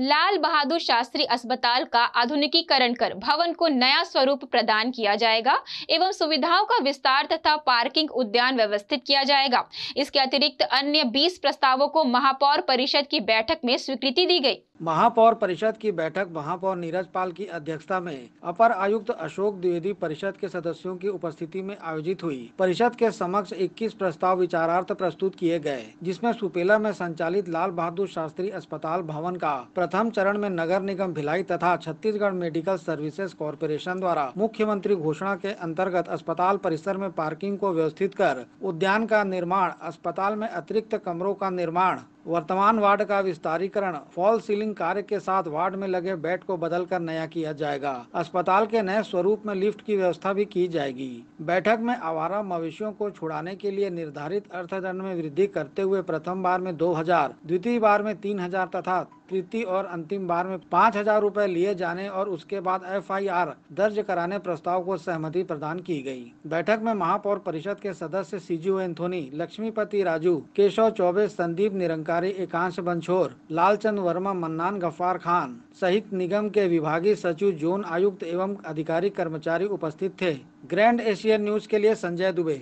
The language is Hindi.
लाल बहादुर शास्त्री अस्पताल का आधुनिकीकरण कर भवन को नया स्वरूप प्रदान किया जाएगा एवं सुविधाओं का विस्तार तथा पार्किंग उद्यान व्यवस्थित किया जाएगा इसके अतिरिक्त अन्य 20 प्रस्तावों को महापौर परिषद की बैठक में स्वीकृति दी गई महापौर परिषद की बैठक महापौर नीरज पाल की अध्यक्षता में अपर आयुक्त अशोक द्विवेदी परिषद के सदस्यों की उपस्थिति में आयोजित हुई परिषद के समक्ष 21 प्रस्ताव विचारार्थ प्रस्तुत किए गए जिसमें सुपेला में संचालित लाल बहादुर शास्त्री अस्पताल भवन का प्रथम चरण में नगर निगम भिलाई तथा छत्तीसगढ़ मेडिकल सर्विसेज कारपोरेशन द्वारा मुख्यमंत्री घोषणा के अंतर्गत अस्पताल परिसर में पार्किंग को व्यवस्थित कर उद्यान का निर्माण अस्पताल में अतिरिक्त कमरों का निर्माण वर्तमान वार्ड का विस्तारीकरण फॉल सीलिंग कार्य के साथ वार्ड में लगे बेड को बदलकर नया किया जाएगा अस्पताल के नए स्वरूप में लिफ्ट की व्यवस्था भी की जाएगी बैठक में आवारा मवेशियों को छुड़ाने के लिए निर्धारित अर्थदंड में वृद्धि करते हुए प्रथम बार में दो हजार द्वितीय बार में तीन हजार तथा तृतीय और अंतिम बार में पाँच हजार रूपए लिए जाने और उसके बाद आर दर्ज कराने प्रस्ताव को सहमति प्रदान की गई बैठक में महापौर परिषद के सदस्य सीजीओ एंथोनी लक्ष्मीपति राजू केशव चौबे संदीप निरंकार अधिकारी एकांश बंछोर लालचंद वर्मा मन्नान गफ्फार खान सहित निगम के विभागीय सचिव जोन आयुक्त एवं अधिकारी कर्मचारी उपस्थित थे ग्रैंड एशिया न्यूज के लिए संजय दुबे